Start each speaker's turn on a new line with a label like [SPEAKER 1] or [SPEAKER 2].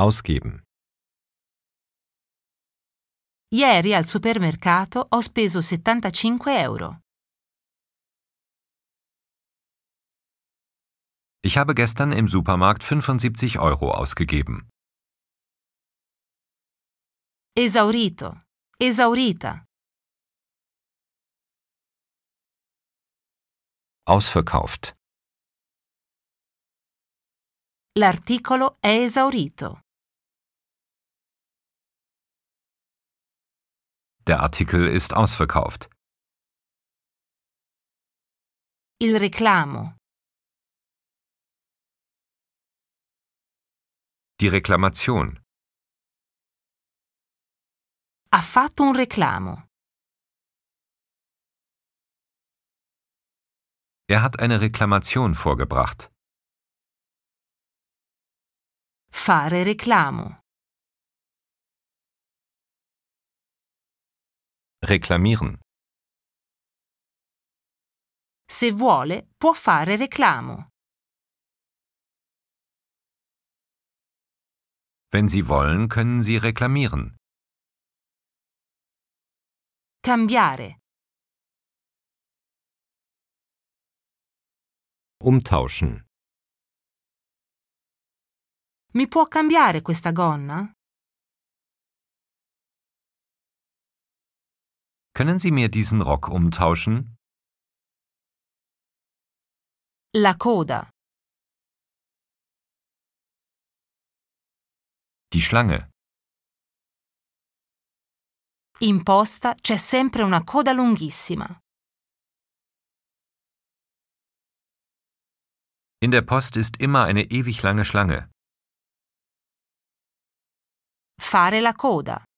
[SPEAKER 1] Ausgeben. Ieri al supermercato ho speso 75 Euro. Ich habe gestern im Supermarkt 75 Euro ausgegeben. Esaurito. Esaurita. Ausverkauft. L'articolo è esaurito. Der Artikel ist ausverkauft. Il reclamo. Die Reklamation. Ha fatto un reclamo. Er hat eine Reklamation vorgebracht. Fare reclamo. Reklamieren. Se vuole, può fare reclamo. Wenn Sie wollen, können Sie reklamieren. Cambiare. Umtauschen. Mi può cambiare questa gonna? Können Sie mir diesen Rock umtauschen? La coda. Die Schlange. In posta c'è sempre una coda lunghissima. In der Post ist immer eine ewig lange Schlange. Fare la coda.